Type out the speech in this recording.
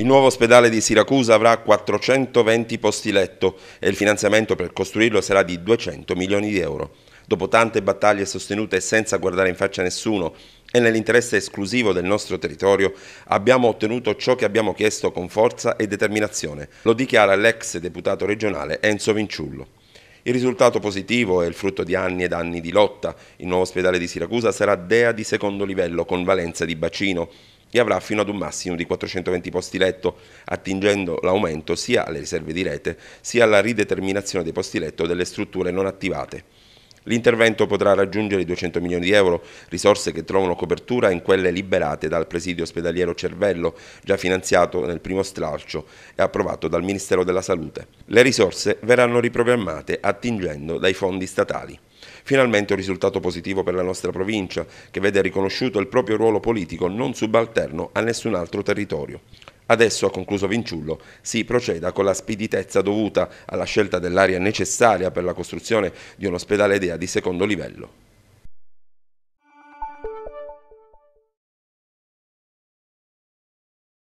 Il nuovo ospedale di Siracusa avrà 420 posti letto e il finanziamento per costruirlo sarà di 200 milioni di euro. Dopo tante battaglie sostenute senza guardare in faccia nessuno e nell'interesse esclusivo del nostro territorio, abbiamo ottenuto ciò che abbiamo chiesto con forza e determinazione, lo dichiara l'ex deputato regionale Enzo Vinciullo. Il risultato positivo è il frutto di anni ed anni di lotta. Il nuovo ospedale di Siracusa sarà DEA di secondo livello con valenza di bacino e avrà fino ad un massimo di 420 posti letto, attingendo l'aumento sia alle riserve di rete sia alla rideterminazione dei posti letto delle strutture non attivate. L'intervento potrà raggiungere i 200 milioni di euro, risorse che trovano copertura in quelle liberate dal presidio ospedaliero Cervello, già finanziato nel primo stralcio e approvato dal Ministero della Salute. Le risorse verranno riprogrammate attingendo dai fondi statali. Finalmente un risultato positivo per la nostra provincia, che vede riconosciuto il proprio ruolo politico non subalterno a nessun altro territorio. Adesso, ha concluso Vinciullo, si proceda con la speditezza dovuta alla scelta dell'area necessaria per la costruzione di un ospedale DEA di secondo livello.